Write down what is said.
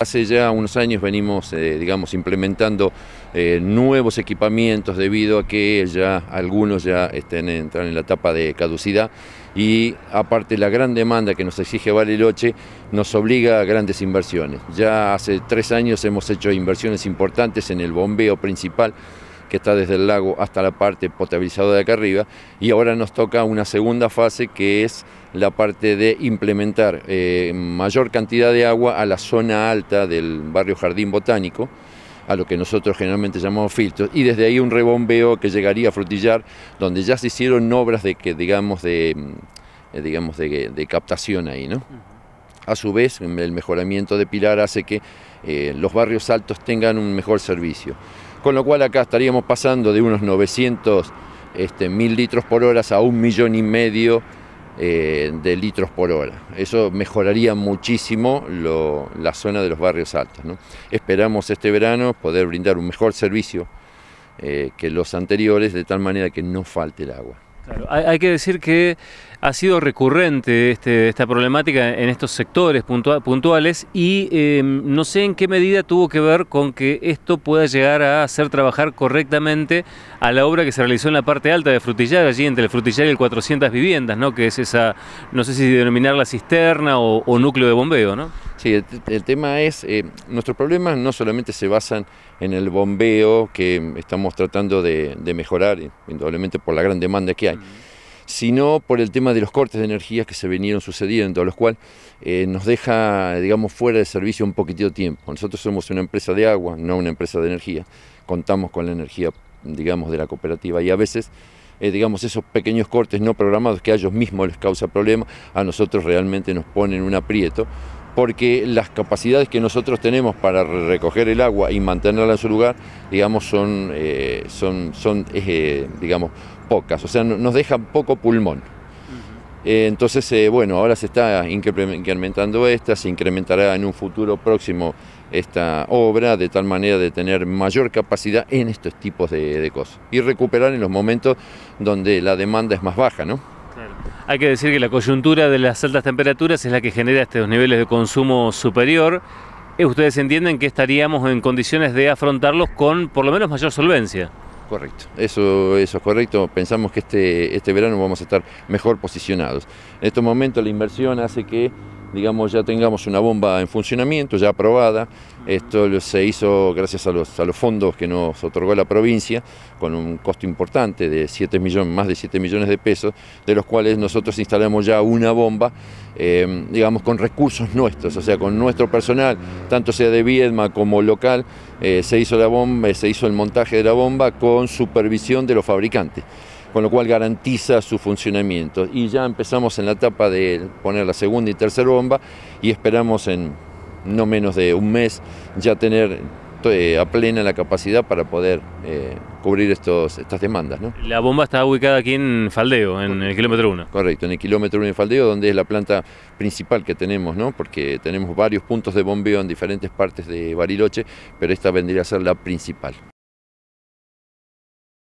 Hace ya unos años venimos, eh, digamos, implementando eh, nuevos equipamientos debido a que ya algunos ya están entran en la etapa de caducidad y aparte la gran demanda que nos exige Valeroche nos obliga a grandes inversiones. Ya hace tres años hemos hecho inversiones importantes en el bombeo principal que está desde el lago hasta la parte potabilizada de acá arriba, y ahora nos toca una segunda fase que es la parte de implementar eh, mayor cantidad de agua a la zona alta del barrio Jardín Botánico, a lo que nosotros generalmente llamamos filtros, y desde ahí un rebombeo que llegaría a Frutillar, donde ya se hicieron obras de que, digamos, de, eh, digamos de, captación ahí, ¿no? A su vez, el mejoramiento de Pilar hace que eh, los barrios altos tengan un mejor servicio con lo cual acá estaríamos pasando de unos 900 este, mil litros por hora a un millón y medio eh, de litros por hora. Eso mejoraría muchísimo la zona de los barrios altos. Esperamos este verano poder brindar un mejor servicio eh, que los anteriores, de tal manera que no falte el agua hay, que decir que ha sido recurrente este, esta problemática en estos sectores puntuales y em, no sé en qué medida tuvo que ver con que esto pueda llegar a hacer trabajar correctamente a la obra que se realizó en la parte alta de Frutillar, allí entre el Frutillar y el 400 viviendas, ¿no? que es esa, no sé si denominarla cisterna o, o núcleo de bombeo. ¿no? Sí, el, tema es, eh, nuestros problemas no solamente se basan en el bombeo que estamos tratando de, mejorar, eh, indudablemente por la gran demanda que hay. sino por el tema de los cortes de energía que se vinieron sucediendo, los cual eh, nos deja, digamos, fuera de servicio un poquitito de tiempo. Nosotros somos una empresa de agua, no una empresa de energía. Contamos con la energía, digamos, de la cooperativa y a veces, digamos, esos pequeños cortes no programados que a ellos mismos les causa problemas, a nosotros realmente nos ponen un aprieto porque las capacidades que nosotros tenemos para recoger el agua y mantenerla en su lugar, digamos, son, eh, eh, digamos, pocas, o sea, nos deja poco pulmón. Eh, entonces, bueno, ahora se está incrementando esta, se incrementará en un futuro próximo esta obra, de tal manera de tener mayor capacidad en estos tipos de, de cosas y recuperar en los momentos donde la demanda es más baja, ¿no? Hay que decir que la coyuntura de las altas temperaturas es la que genera estos niveles de consumo superior. Eh, ustedes entienden que estaríamos en condiciones de afrontarlos con por lo menos mayor solvencia. Correcto, eso, eso es correcto. Pensamos que este, este verano vamos a estar mejor posicionados. En estos momentos la inversión hace que digamos, ya tengamos una bomba en funcionamiento, ya aprobada. Esto se hizo gracias a los, a los fondos que nos otorgó la provincia, con un costo importante de 7 millones, más de 7 millones de pesos, de los cuales nosotros instalamos ya una bomba, em, digamos, con recursos nuestros, o sea, con nuestro personal, tanto sea de Viedma como local, eh, se hizo la bomba, eh, se hizo el montaje de la bomba con supervisión de los fabricantes con lo cual garantiza su funcionamiento. Y ya empezamos en la etapa de poner la segunda y tercera bomba y esperamos en no menos de un mes ya tener eh, a plena la capacidad para poder eh, cubrir estos, estas demandas. La bomba está ubicada aquí en Faldeo, en el kilómetro 1. Correcto, en el kilómetro 1 de Faldeo, donde es la planta principal que tenemos, ¿no? porque tenemos varios puntos de bombeo en diferentes partes de Bariloche, pero esta vendría a ser la principal.